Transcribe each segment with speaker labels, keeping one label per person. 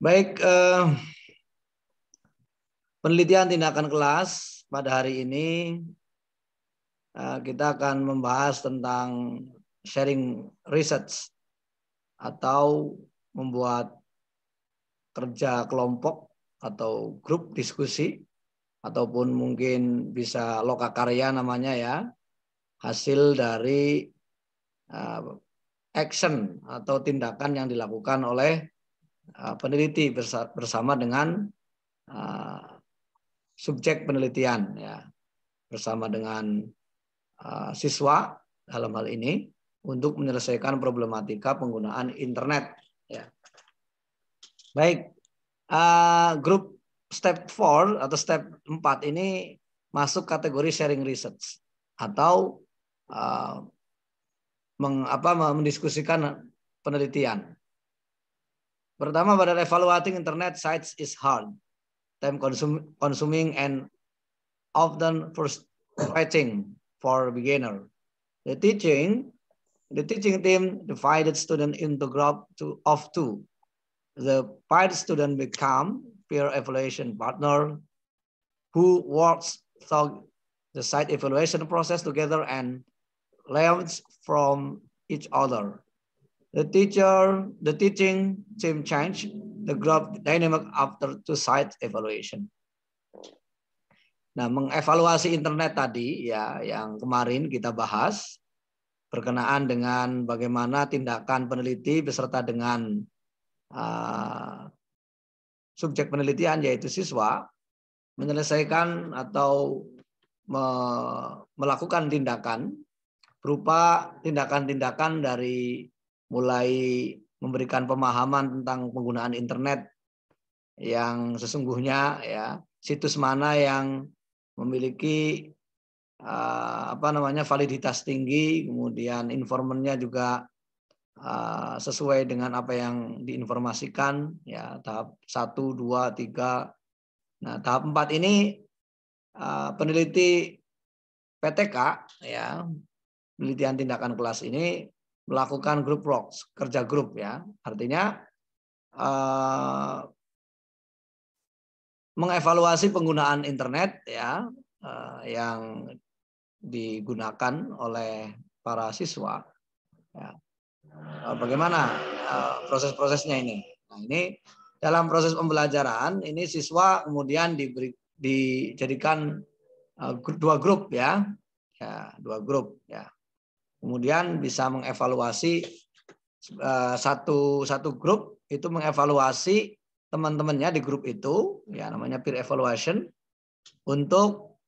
Speaker 1: Baik, eh, penelitian tindakan kelas pada hari ini eh, kita akan membahas tentang sharing research atau membuat kerja kelompok atau grup diskusi ataupun mungkin bisa lokakarya namanya ya hasil dari eh, action atau tindakan yang dilakukan oleh Uh, peneliti bersama dengan uh, subjek penelitian ya bersama dengan uh, siswa dalam hal ini untuk menyelesaikan problematika penggunaan internet ya baik grup step 4 atau step 4 ini masuk kategori sharing research atau uh, mendiskusikan penelitian Pertama, pada evaluating internet sites is hard, time consuming, and often frustrating for beginner. The teaching, the teaching team divided students into group two, of two. The pilot student become peer evaluation partner who works through the site evaluation process together and learns from each other. The teacher, the teaching team change the group dynamic after two site evaluation. Nah, mengevaluasi internet tadi ya yang kemarin kita bahas berkenaan dengan bagaimana tindakan peneliti beserta dengan uh, subjek penelitian yaitu siswa menyelesaikan atau me melakukan tindakan berupa tindakan-tindakan dari mulai memberikan pemahaman tentang penggunaan internet yang sesungguhnya ya situs mana yang memiliki uh, apa namanya validitas tinggi kemudian informannya juga uh, sesuai dengan apa yang diinformasikan ya tahap satu, dua, tiga, nah tahap empat ini uh, peneliti PTK ya penelitian tindakan kelas ini melakukan grup work, kerja grup ya. Artinya uh, mengevaluasi penggunaan internet ya uh, yang digunakan oleh para siswa. Ya. Eh, bagaimana uh, proses-prosesnya ini? Nah, ini dalam proses pembelajaran ini siswa kemudian diberi dijadikan dua grup ya. Ya, dua grup ya Kemudian bisa mengevaluasi eh, satu satu grup itu mengevaluasi teman-temannya di grup itu, ya namanya peer evaluation untuk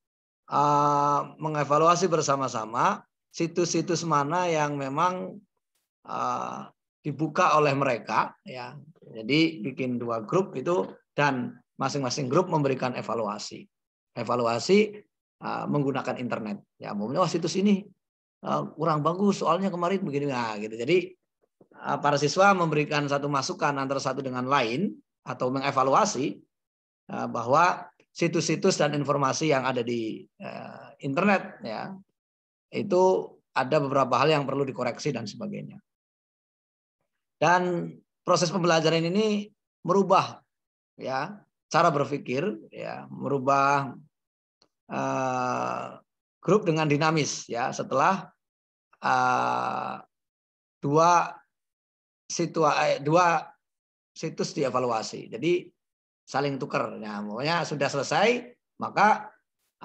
Speaker 1: uh, mengevaluasi bersama-sama situs-situs mana yang memang uh, dibuka oleh mereka, ya. Jadi bikin dua grup itu dan masing-masing grup memberikan evaluasi. Evaluasi uh, menggunakan internet. Ya, umumnya wah oh, situs ini Eh, kurang bagus soalnya kemarin begini nah gitu. Jadi eh, para siswa memberikan satu masukan antara satu dengan lain atau mengevaluasi eh, bahwa situs-situs dan informasi yang ada di internet ya itu ada beberapa hal yang perlu dikoreksi dan sebagainya. Dan proses pembelajaran ini merubah ya cara berpikir ya merubah grup dengan dinamis ya setelah uh, dua situa eh, dua situs dievaluasi. Jadi saling tukar. Nah, pokoknya sudah selesai maka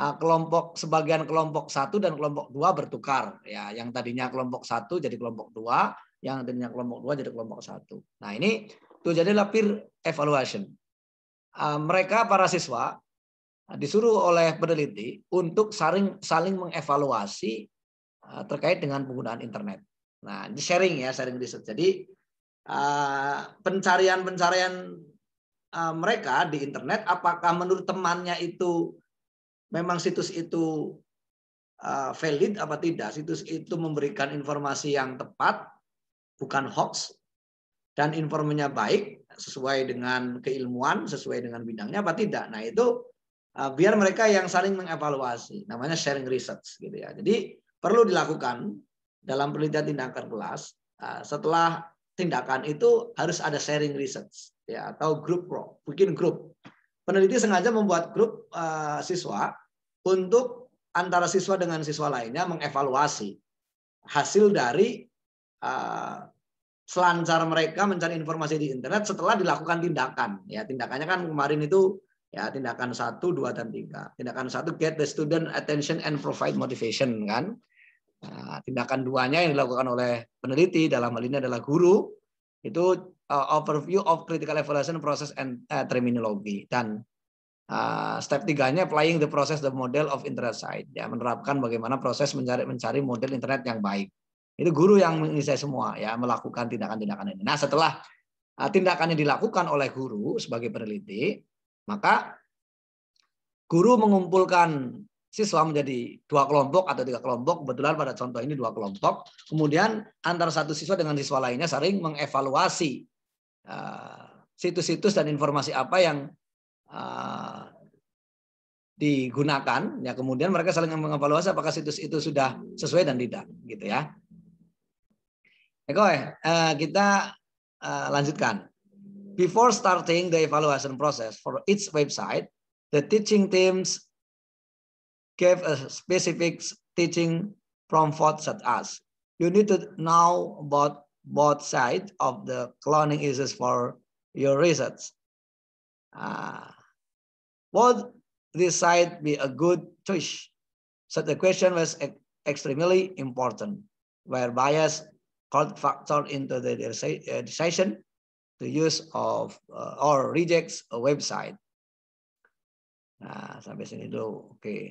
Speaker 1: uh, kelompok sebagian kelompok satu dan kelompok dua bertukar ya yang tadinya kelompok satu jadi kelompok dua yang tadinya kelompok dua jadi kelompok satu nah ini tuh jadi peer evaluation uh, mereka para siswa disuruh oleh peneliti untuk saling saling mengevaluasi eh, terkait dengan penggunaan internet. Nah, ini sharing ya, sharing riset. Jadi eh, pencarian-pencarian eh, mereka di internet apakah menurut temannya itu memang situs itu valid apa tidak? Situs itu memberikan informasi yang tepat, bukan hoax dan informasinya baik sesuai dengan keilmuan, sesuai dengan bidangnya apa tidak. Nah, itu Ah, biar mereka yang saling mengevaluasi namanya sharing research gitu ya jadi perlu dilakukan dalam penelitian tindakan kelas ah, setelah tindakan itu harus ada sharing research ya atau grup pro bikin grup peneliti sengaja membuat grup uh, ah, siswa untuk antara siswa dengan siswa lainnya mengevaluasi hasil dari uh, selancar mereka mencari informasi di internet setelah dilakukan tindakan ya tindakannya kan kemarin itu ya tindakan satu dua dan tiga tindakan satu get the student attention and provide motivation kan nah, tindakan duanya yang dilakukan oleh peneliti dalam hal ini adalah guru itu uh, overview of critical evaluation process and uh, terminology dan uh, step tiganya applying the process the model of internet site ya menerapkan bagaimana proses mencari mencari model internet yang baik itu guru yang mengisi semua ya melakukan tindakan-tindakan ini nah setelah uh, tindakannya dilakukan oleh guru sebagai peneliti maka guru mengumpulkan siswa menjadi dua kelompok atau tiga kelompok. Kebetulan pada contoh ini dua kelompok. Kemudian antara satu siswa dengan siswa lainnya sering mengevaluasi eh, situs-situs uh, dan informasi apa yang uh, digunakan. Ya kemudian mereka saling mengevaluasi apakah situs itu sudah sesuai dan tidak, gitu ya. Eko, eh, uh, kita eh, lanjutkan. Before starting the evaluation process for each website, the teaching teams gave a specific teaching prompt such as, you need to know about both sides of the cloning issues for your research. Uh, would this site be a good choice? So the question was e extremely important, where bias called factor into the uh, decision the use of uh, or rejects a website. Nah, sampai sini dulu. Oke. Okay.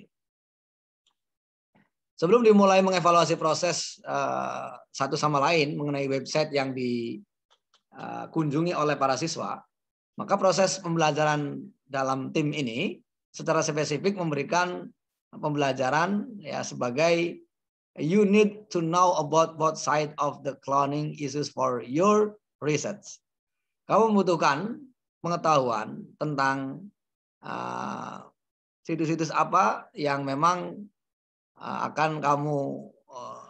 Speaker 1: Sebelum dimulai mengevaluasi proses uh, satu sama lain mengenai website yang dikunjungi uh, oleh para siswa, maka proses pembelajaran dalam tim ini secara spesifik memberikan pembelajaran ya sebagai you need to know about both side of the cloning issues for your research. Kamu membutuhkan pengetahuan tentang ah, situs-situs uh, apa yang memang uh, akan kamu uh,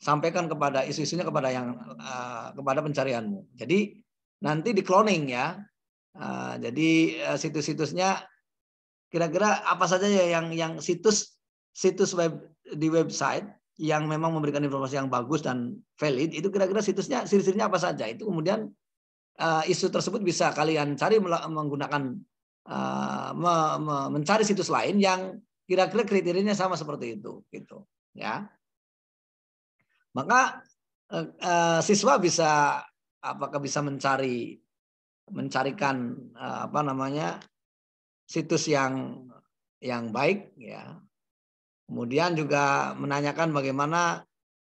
Speaker 1: sampaikan kepada isu-isunya kepada yang uh, kepada pencarianmu. Jadi nanti di cloning ya. Uh, jadi uh, situs-situsnya kira-kira apa saja ya yang yang situs situs web di website yang memang memberikan informasi yang bagus dan valid itu kira-kira situsnya sirisirnya apa saja itu kemudian uh, isu tersebut bisa kalian cari menggunakan uh, me, me, mencari situs lain yang kira-kira kriterianya sama seperti itu gitu ya maka uh, uh, siswa bisa apakah bisa mencari mencarikan uh, apa namanya situs yang yang baik ya kemudian juga menanyakan bagaimana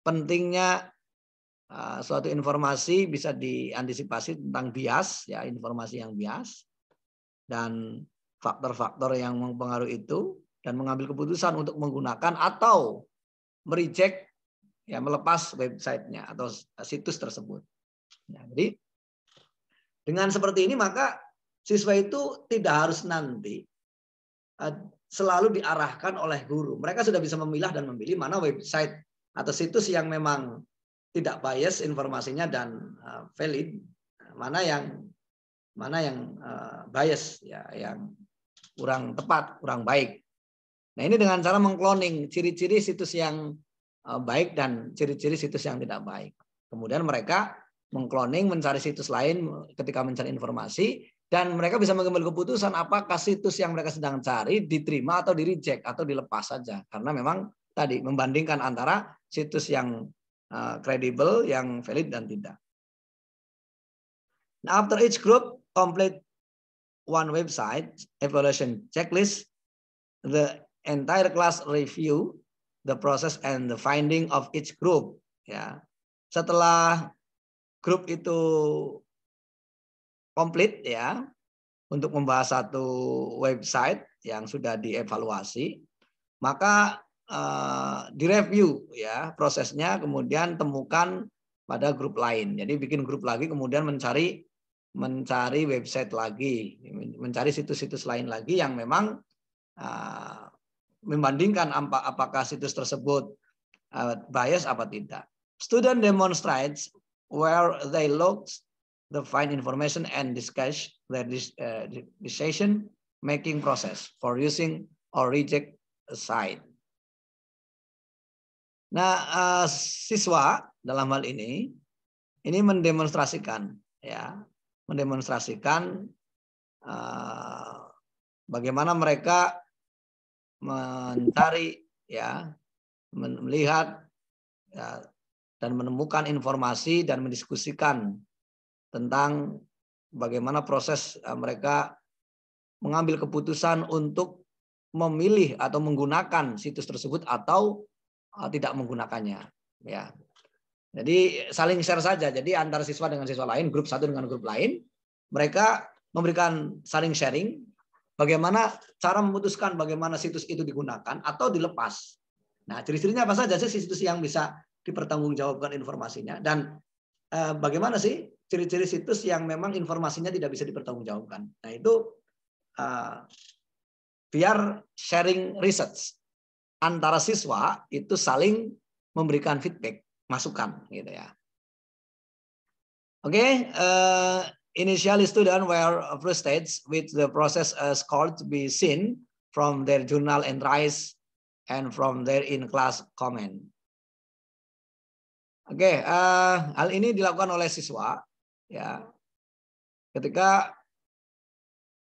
Speaker 1: pentingnya Ah, suatu informasi bisa diantisipasi tentang bias, ya informasi yang bias dan faktor-faktor yang mempengaruhi itu dan mengambil keputusan untuk menggunakan atau mereject ya melepas websitenya atau situs tersebut. Ya, jadi dengan seperti ini maka siswa itu tidak harus nanti eh, selalu diarahkan oleh guru. Mereka sudah bisa memilah dan memilih mana website atau situs yang memang tidak bias informasinya dan uh, valid mana yang mana yang uh, bias ya yang kurang tepat kurang baik nah ini dengan cara mengkloning ciri-ciri situs yang uh, baik dan ciri-ciri situs yang tidak baik kemudian mereka mengkloning mencari situs lain ketika mencari informasi dan mereka bisa mengambil keputusan apakah situs yang mereka sedang cari diterima atau di reject atau dilepas saja karena memang tadi membandingkan antara situs yang kredibel, ah, yang valid dan tidak. Nah, after each group, complete one website evaluation checklist, the entire class review, the process and the finding of each group. Ya, setelah grup itu komplit ya untuk membahas satu website yang sudah dievaluasi, maka uh, eh, review ya prosesnya kemudian temukan pada grup lain. Jadi bikin grup lagi kemudian mencari mencari website lagi, mencari situs-situs lain lagi yang memang uh, membandingkan apa, apakah situs tersebut uh, bias apa tidak. Student demonstrates where they looked the find information and discuss their decision making process for using or reject a site. Nah, uh, siswa dalam hal ini ini mendemonstrasikan ya, mendemonstrasikan uh, bagaimana mereka mencari ya, melihat ya, dan menemukan informasi dan mendiskusikan tentang bagaimana proses eh, mereka mengambil keputusan untuk memilih atau menggunakan situs tersebut atau Eh, tidak menggunakannya ya jadi saling share saja jadi antara siswa dengan siswa lain grup satu dengan grup lain mereka memberikan saling sharing bagaimana cara memutuskan bagaimana situs itu digunakan atau dilepas nah ciri-cirinya apa saja sih situs yang bisa dipertanggungjawabkan informasinya dan eh, bagaimana sih ciri-ciri situs yang memang informasinya tidak bisa dipertanggungjawabkan nah itu eh, biar sharing research antara siswa itu saling memberikan feedback, masukan gitu ya. Oke, okay, uh, eh, initially students were frustrated with the process as called to be seen from their journal entries and from their in-class comment. Oke, okay, uh, eh, hal ini dilakukan oleh siswa ya ketika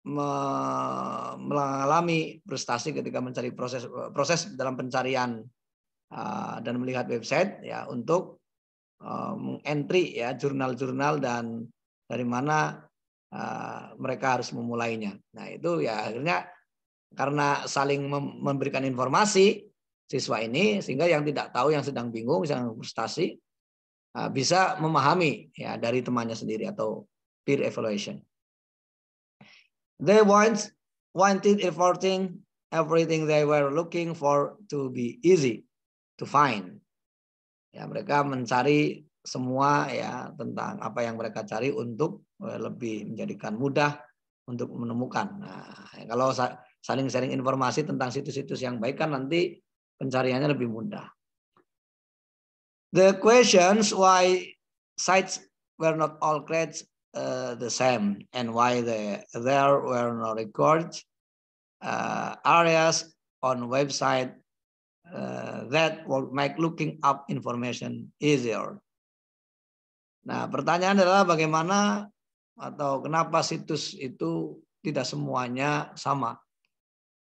Speaker 1: mengalami frustasi ketika mencari proses proses dalam pencarian uh, dan melihat website ya untuk uh, mengentry ya jurnal-jurnal dan dari mana uh, mereka harus memulainya. Nah itu ya akhirnya karena saling memberikan informasi siswa ini sehingga yang tidak tahu yang sedang bingung sedang frustasi bisa memahami ya dari temannya sendiri atau peer evaluation. They want wanted everything, everything they were looking for to be easy to find. Ya, mereka mencari semua ya tentang apa yang mereka cari untuk eh, lebih menjadikan mudah untuk menemukan. Nah, ya, kalau saling sharing informasi tentang situs-situs yang baik kan nanti pencariannya lebih mudah. The questions why sites were not all created Uh, the same and why the, there were no records uh, areas on website uh, that will make looking up information easier. Nah, pertanyaan adalah bagaimana atau kenapa situs itu tidak semuanya sama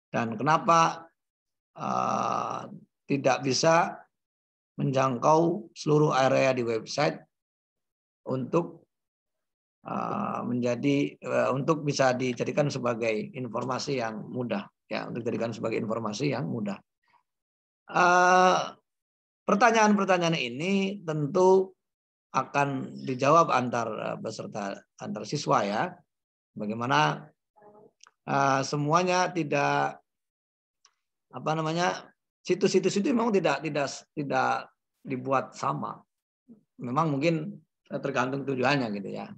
Speaker 1: dan kenapa uh, tidak bisa menjangkau seluruh area di website untuk Uh, menjadi uh, untuk bisa dijadikan sebagai informasi yang mudah ya untuk dijadikan sebagai informasi yang mudah. Uh, pertanyaan-pertanyaan ini tentu akan dijawab antar peserta antar siswa ya. Bagaimana semuanya tidak apa namanya situs-situs itu memang tidak tidak tidak dibuat sama. Memang mungkin tergantung tujuannya gitu ya.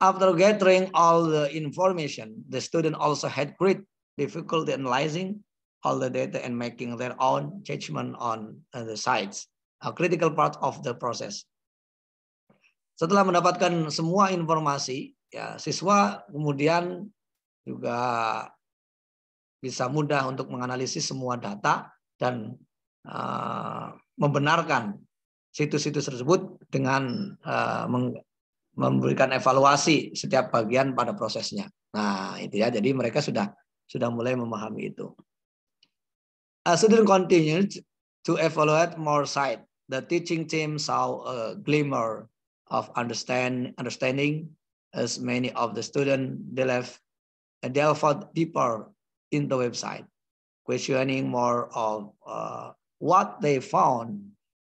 Speaker 1: After gathering all the information, the student also had great difficulty analyzing all the data and making their own judgment on uh, the sites, a critical part of the process. Setelah mendapatkan semua informasi, ya siswa kemudian juga bisa mudah untuk menganalisis semua data dan uh, membenarkan situs-situs tersebut dengan uh, meng memberikan evaluasi setiap bagian pada prosesnya. Nah, itu ya. Jadi mereka sudah sudah mulai memahami itu. A student continued to evaluate more site. The teaching team saw a glimmer of understand understanding as many of the students delve delve deeper in the website, questioning more of uh, what they found.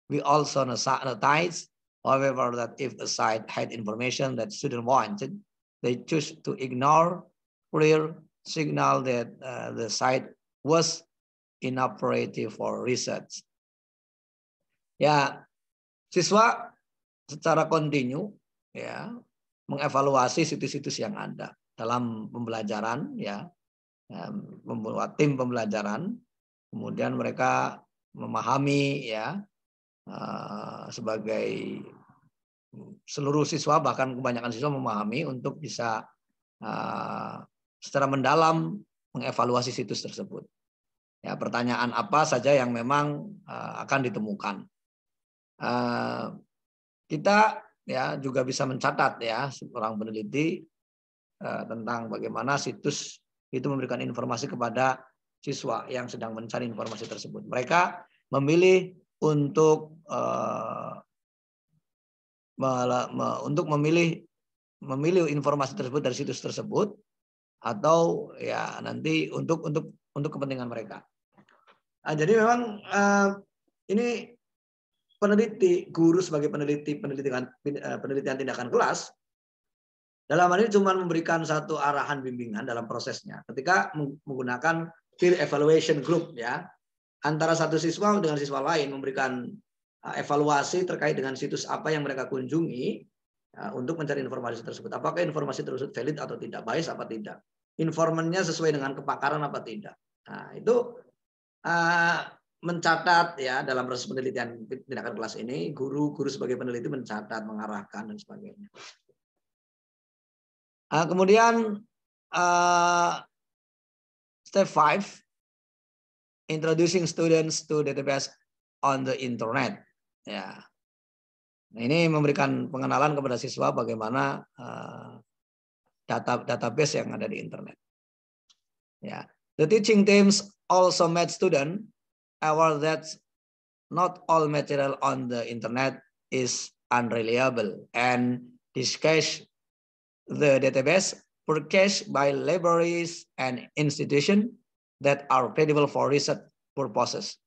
Speaker 1: We also notice. However, that if a site had information that student wanted, they choose to ignore clear signal that uh, the site was inoperative for research. Ya, siswa secara kontinu ya mengevaluasi situs-situs yang ada dalam pembelajaran ya um, membuat tim pembelajaran kemudian mereka memahami ya Eh, sebagai seluruh siswa bahkan kebanyakan siswa memahami untuk bisa eh, secara mendalam mengevaluasi situs tersebut. Ya, pertanyaan apa saja yang memang eh, akan ditemukan. kita ya juga bisa mencatat ya seorang peneliti tentang bagaimana situs itu memberikan informasi kepada siswa yang sedang mencari informasi tersebut. Mereka memilih untuk eh, untuk memilih memilih informasi tersebut dari situs tersebut atau ya nanti untuk untuk untuk kepentingan mereka. Nah, jadi memang uh, ini peneliti guru sebagai peneliti penelitian eh, penelitian tindakan kelas dalam hal ini cuma memberikan satu arahan bimbingan dalam prosesnya ketika menggunakan peer evaluation group ya antara satu siswa dengan siswa lain memberikan uh, evaluasi terkait dengan situs apa yang mereka kunjungi uh, untuk mencari informasi tersebut. Apakah informasi tersebut valid atau tidak, bias apa tidak, informannya sesuai dengan kepakaran apa tidak. Nah, itu uh, mencatat ya dalam proses penelitian tindakan kelas ini guru-guru sebagai peneliti mencatat, mengarahkan dan sebagainya. Nah, kemudian step five introducing students to database on the internet. Ya. Nah, ini memberikan pengenalan kepada siswa bagaimana uh, data database yang ada di internet. Ya. The teaching teams also met student aware that not all material on the internet is unreliable and discuss the database purchased by libraries and institution that are available for research purposes.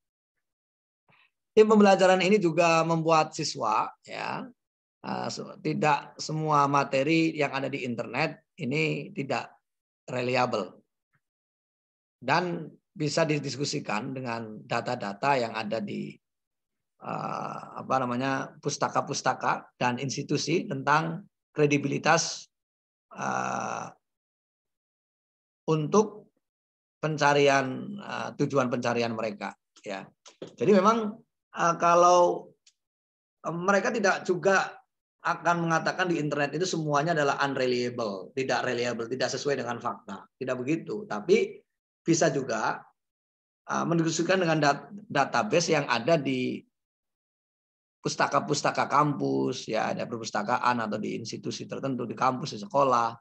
Speaker 1: Tim pembelajaran ini juga membuat siswa ya uh, tidak semua materi yang ada di internet ini tidak reliable dan bisa didiskusikan dengan data-data yang ada di uh, apa namanya pustaka-pustaka dan institusi tentang kredibilitas uh, untuk pencarian eh, tujuan pencarian mereka ya. Jadi memang eh, kalau eh, mereka tidak juga akan mengatakan di internet itu semuanya adalah unreliable, tidak reliable, tidak sesuai dengan fakta. Tidak begitu, tapi bisa juga mendiskusikan dengan database yang ada di pustaka-pustaka kampus, ya ada perpustakaan atau di institusi tertentu di kampus di sekolah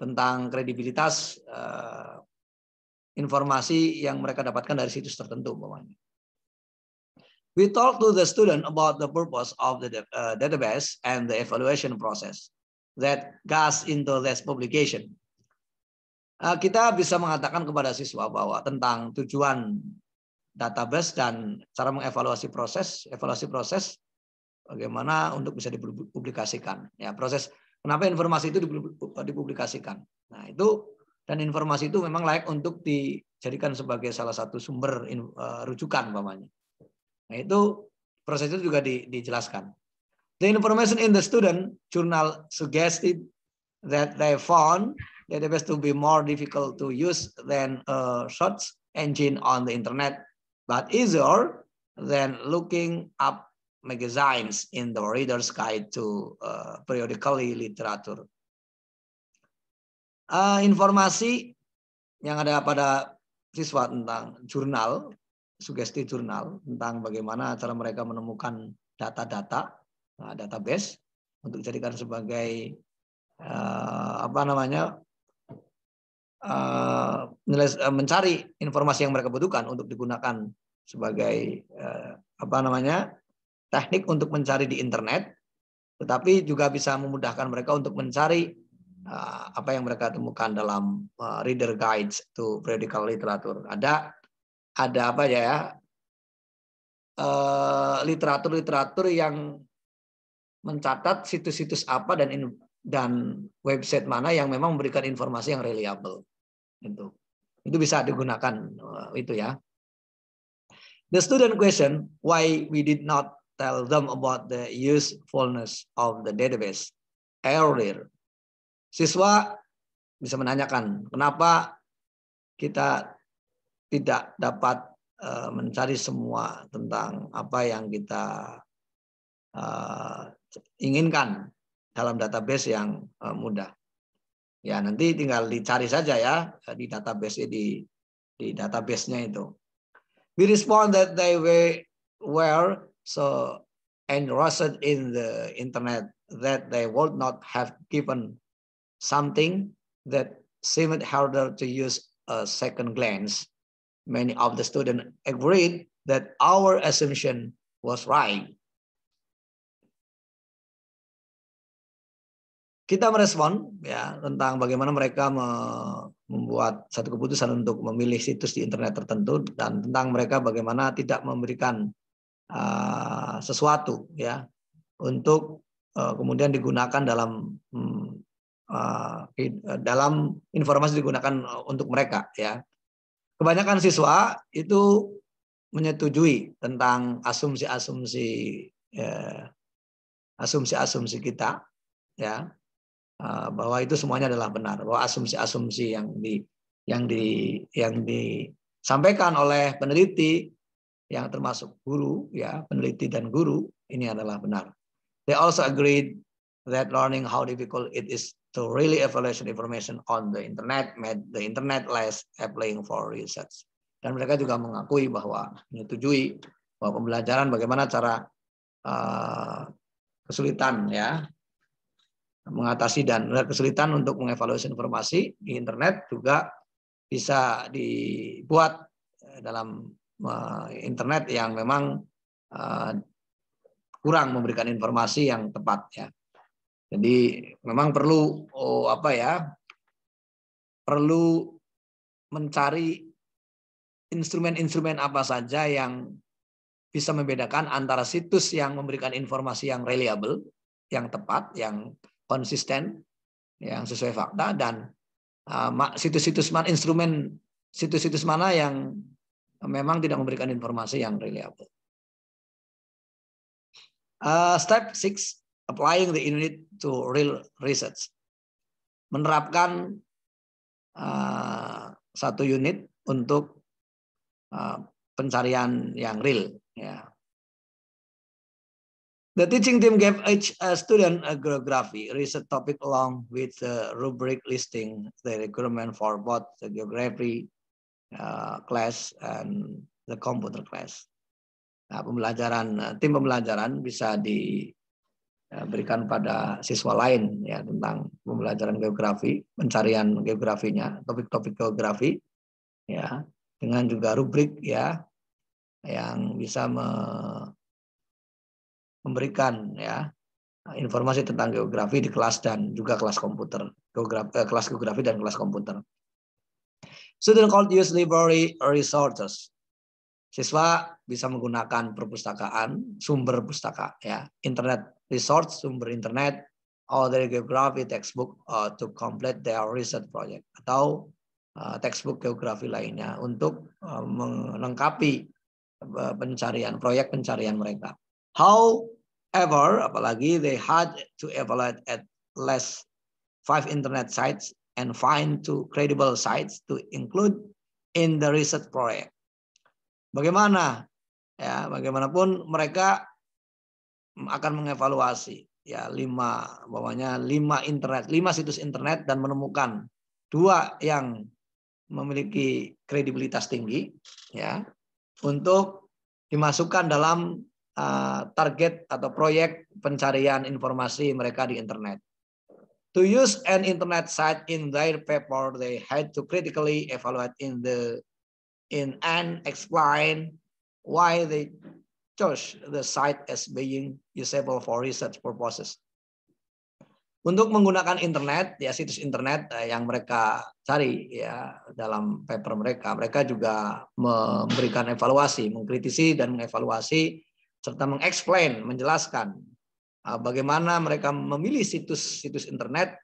Speaker 1: tentang kredibilitas informasi yang mereka dapatkan dari situs tertentu umpamanya. We talk to the student about the purpose of the uh, database and the evaluation process that goes into this publication. Uh, kita bisa mengatakan kepada siswa bahwa tentang tujuan database dan cara mengevaluasi proses, evaluasi proses bagaimana untuk bisa dipublikasikan. Ya, proses kenapa informasi itu dipublikasikan. Nah, itu dan informasi itu memang layak untuk dijadikan sebagai salah satu sumber uh, rujukan umpamanya. Nah, itu proses itu juga di, dijelaskan. The information in the student journal suggested that they found database to be more difficult to use than a eh, search engine on the internet, but easier than looking up magazines in the reader's guide to uh, periodically literature uh, informasi yang ada pada siswa tentang jurnal, sugesti jurnal tentang bagaimana cara mereka menemukan data-data, uh, database untuk dijadikan sebagai uh, apa namanya uh, mencari informasi yang mereka butuhkan untuk digunakan sebagai uh, apa namanya teknik untuk mencari di internet, tetapi juga bisa memudahkan mereka untuk mencari Ah, apa yang mereka temukan dalam eh, reader guides to periodical literature. Ada ada apa ya, ya? Eh, literatur-literatur yang mencatat situs-situs apa dan in, dan website mana yang memang memberikan informasi yang reliable. Itu itu bisa digunakan eh, itu ya. The student question why we did not tell them about the usefulness of the database earlier Siswa bisa menanyakan kenapa kita tidak dapat eh, mencari semua tentang apa yang kita eh, inginkan dalam database yang eh, mudah. Ya nanti tinggal dicari saja ya di database di di databasenya itu. We respond that they were so engrossed in the internet that they would not have given something that seemed harder to use a second glance. Many of the students agreed that our assumption was right. Kita merespon ya tentang bagaimana mereka me membuat satu keputusan untuk memilih situs di internet tertentu dan tentang mereka bagaimana tidak memberikan uh, sesuatu ya untuk uh, kemudian digunakan dalam um, Ah, eh, dalam informasi digunakan eh, untuk mereka ya. Kebanyakan siswa itu menyetujui tentang asumsi-asumsi eh, asumsi-asumsi kita ya ah, bahwa itu semuanya adalah benar bahwa asumsi-asumsi yang di yang di yang disampaikan oleh peneliti yang termasuk guru ya peneliti dan guru ini adalah benar they also agreed that learning how difficult it is to really evaluation information on the internet made the internet less appealing for research. Dan mereka juga mengakui bahwa menyetujui bahwa pembelajaran bagaimana cara uh, kesulitan ya mengatasi dan kesulitan untuk mengevaluasi informasi di internet juga bisa dibuat eh, dalam uh, internet yang memang uh, kurang memberikan informasi yang tepat ya. Jadi memang perlu oh, apa ya? Perlu mencari instrumen-instrumen apa saja yang bisa membedakan antara situs yang memberikan informasi yang reliable, yang tepat, yang konsisten, yang sesuai fakta dan ah, situs-situs mana instrumen situs-situs mana yang memang tidak memberikan informasi yang reliable. Uh, step 6 applying the unit to real research. Menerapkan uh, satu unit untuk uh, pencarian yang real. Ya. The teaching team gave each uh, student a geography research topic along with the rubric listing the requirement for both the geography uh, class and the computer class. Nah, pembelajaran uh, tim pembelajaran bisa di Eh, berikan pada siswa lain ya tentang pembelajaran geografi, pencarian geografinya, topik-topik geografi ya dengan juga rubrik ya yang bisa me memberikan ya informasi tentang geografi di kelas dan juga kelas komputer, geografi, eh, kelas geografi dan kelas komputer. Student called use library resources. Siswa bisa menggunakan perpustakaan, sumber pustaka, ya, internet resource sumber internet dari geografi textbook uh, to complete their research project atau uh, textbook geografi lainnya untuk uh, melengkapi uh, pencarian proyek pencarian mereka. However, apalagi they had to evaluate at less five internet sites and find two credible sites to include in the research project. Bagaimana? Ya, bagaimanapun mereka akan mengevaluasi ya lima bawahnya lima internet lima situs internet dan menemukan dua yang memiliki kredibilitas tinggi ya untuk dimasukkan dalam uh, target atau proyek pencarian informasi mereka di internet. To use an internet site in their paper, they had to critically evaluate in the in and explain why they church the site as being usable for research purposes. Untuk menggunakan internet, ya situs internet eh, yang mereka cari ya dalam paper mereka, mereka juga memberikan evaluasi, mengkritisi dan mengevaluasi serta mengeksplain, menjelaskan eh, bagaimana mereka memilih situs-situs internet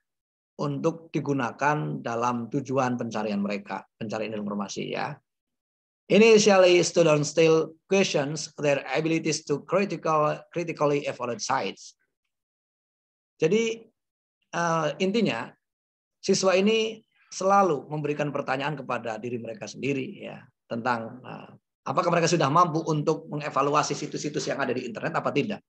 Speaker 1: untuk digunakan dalam tujuan pencarian mereka, pencarian informasi ya. Initially, students still questions their abilities to critical, critically evaluate sites. Jadi uh, intinya siswa ini selalu memberikan pertanyaan kepada diri mereka sendiri ya tentang uh, apakah mereka sudah mampu untuk mengevaluasi situs-situs yang ada di internet apa tidak.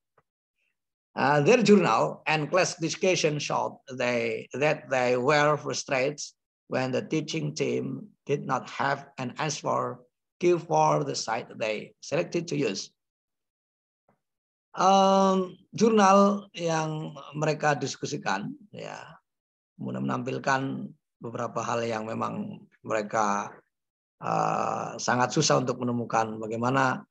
Speaker 1: Uh, their journal and class discussion showed they, that they were frustrated when the teaching team did not have an answer queue for the site they selected to use. Um, jurnal yang mereka diskusikan, ya, kemudian menampilkan beberapa hal yang memang mereka uh, sangat susah untuk menemukan bagaimana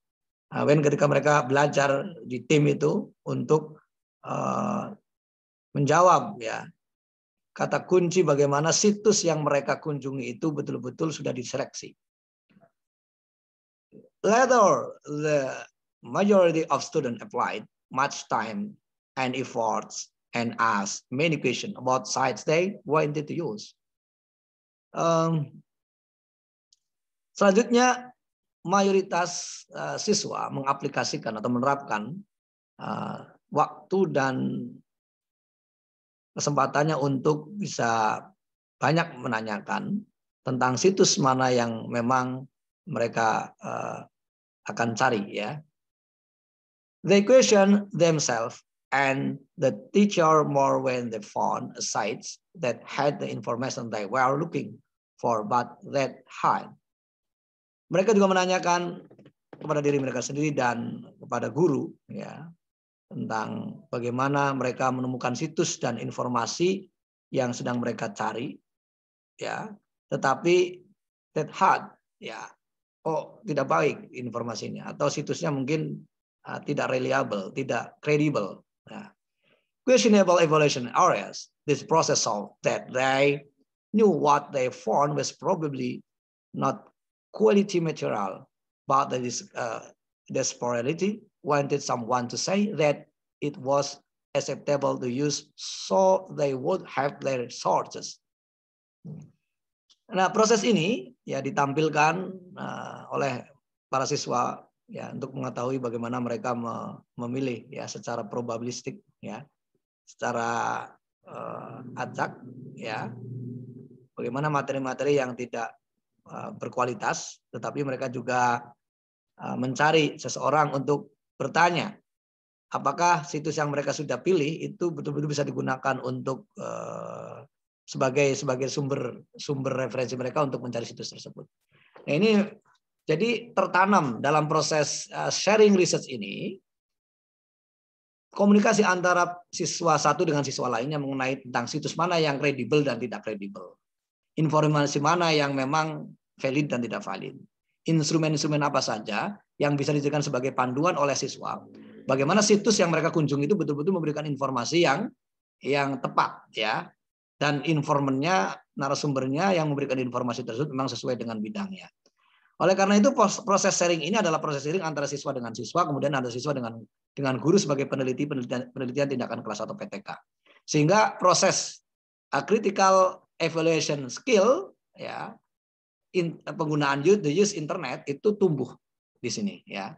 Speaker 1: uh, when ketika mereka belajar di tim itu untuk uh, menjawab ya kata kunci bagaimana situs yang mereka kunjungi itu betul-betul sudah diseleksi. Later, the majority of students applied much time and efforts and asked many questions about sites they wanted to use. Um, selanjutnya, mayoritas uh, siswa mengaplikasikan atau menerapkan uh, waktu dan kesempatannya untuk bisa banyak menanyakan tentang situs mana yang memang mereka uh, akan cari ya. They question themselves and the teacher more when they found sites that had the information they were looking for but that had. Mereka juga menanyakan kepada diri mereka sendiri dan kepada guru ya tentang bagaimana mereka menemukan situs dan informasi yang sedang mereka cari ya tetapi that hard ya oh tidak baik informasinya atau situsnya mungkin uh, tidak reliable, tidak credible. Nah. Questionable evaluation areas. This process of that they knew what they found was probably not quality material, but that is uh, desperately wanted someone to say that it was acceptable to use, so they would have their sources. Nah, proses ini ya ditampilkan uh, oleh para siswa ya untuk mengetahui bagaimana mereka memilih ya secara probabilistik ya secara uh, acak ya bagaimana materi-materi yang tidak uh, berkualitas tetapi mereka juga uh, mencari seseorang untuk bertanya apakah situs yang mereka sudah pilih itu betul-betul bisa digunakan untuk uh, sebagai sebagai sumber sumber referensi mereka untuk mencari situs tersebut. Nah, ini jadi tertanam dalam proses eh, sharing research ini komunikasi antara siswa satu dengan siswa lainnya mengenai tentang situs mana yang kredibel dan tidak kredibel. Informasi mana yang memang valid dan tidak valid. Instrumen-instrumen apa saja yang bisa dijadikan sebagai panduan oleh siswa. Bagaimana situs yang mereka kunjungi itu betul-betul memberikan informasi yang yang tepat ya dan informannya narasumbernya yang memberikan informasi tersebut memang sesuai dengan bidangnya. Oleh karena itu proses sharing ini adalah proses sharing antara siswa dengan siswa, kemudian ada siswa dengan dengan guru sebagai peneliti penelitian, penelitian tindakan kelas atau PTK. Sehingga proses uh, critical evaluation skill ya in, uh, penggunaan use, the use internet itu tumbuh di sini ya.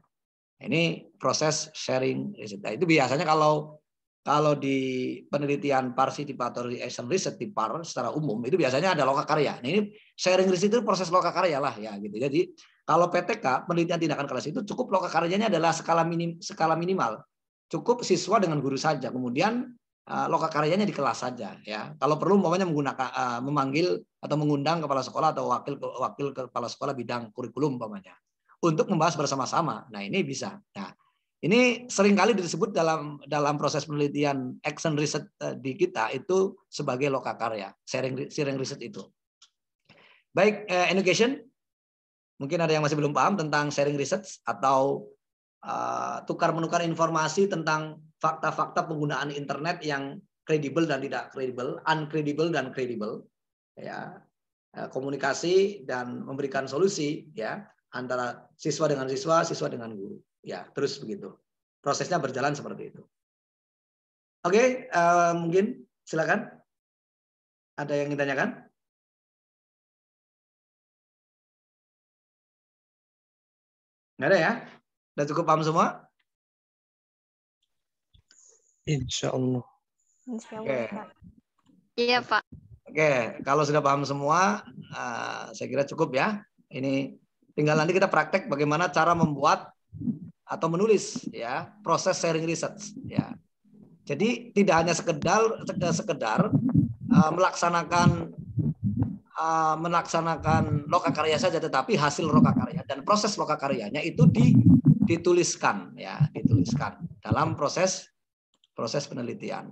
Speaker 1: Ini proses sharing. Nah, itu biasanya kalau kalau di penelitian participatory action research di PAR secara umum itu biasanya ada loka karya. Nah, ini sharing research itu proses loka karya lah ya gitu. Jadi kalau PTK penelitian tindakan kelas itu cukup loka karyanya adalah skala minim skala minimal. Cukup siswa dengan guru saja. Kemudian eh, loka karyanya di kelas saja ya. Kalau perlu umpamanya menggunakan eh, memanggil atau mengundang kepala sekolah atau wakil wakil kepala sekolah bidang kurikulum umpamanya untuk membahas bersama-sama. Nah, ini bisa. Nah, ini seringkali disebut dalam dalam proses penelitian action research eh, di kita itu sebagai lokakarya, sharing sharing research itu. Baik, eh, education. Mungkin ada yang masih belum paham tentang sharing research atau uh, eh, tukar menukar informasi tentang fakta-fakta penggunaan internet yang kredibel dan tidak kredibel, uncredible dan kredibel, ya eh, komunikasi dan memberikan solusi ya antara siswa dengan siswa, siswa dengan guru ya terus begitu prosesnya berjalan seperti itu oke okay, uh, eh, mungkin silakan ada yang ditanyakan nggak ada ya Sudah cukup paham semua Insya Allah. Oke. Okay. Iya Pak. Oke, okay. kalau sudah paham semua, uh, saya kira cukup ya. Ini tinggal nanti kita praktek bagaimana cara membuat atau menulis ya proses sharing research ya jadi tidak hanya sekedar eh, sekedar uh, melaksanakan uh, melaksanakan loka karya saja tetapi hasil loka karya dan proses loka karyanya itu di, dituliskan ya dituliskan dalam proses proses penelitian